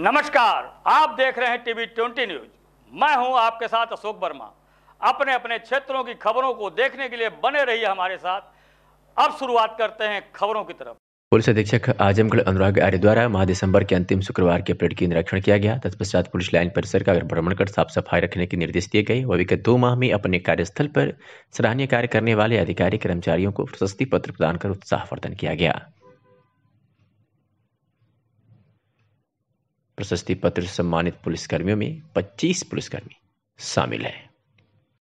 नमस्कार आप देख रहे हैं टीवी ट्वेंटी न्यूज मैं हूं आपके साथ अशोक वर्मा अपने अपने क्षेत्रों की खबरों को देखने के लिए बने रहिए हमारे साथ अब शुरुआत करते हैं खबरों की तरफ पुलिस अधीक्षक आजमगढ़ अनुराग आर्य द्वारा माह दिसंबर के अंतिम शुक्रवार के परेड की निरीक्षण किया गया तत्पश्चात पुलिस लाइन परिसर का भ्रमण कर साफ सफाई रखने के निर्देश दिए गए वह विगत दो माह में अपने कार्यस्थल पर सराहनीय कार्य करने वाले अधिकारी कर्मचारियों को प्रशस्ति पत्र प्रदान कर उत्साहवर्धन किया गया प्रशस्ति पत्र सम्मानित पुलिसकर्मियों में 25 पुलिसकर्मी शामिल हैं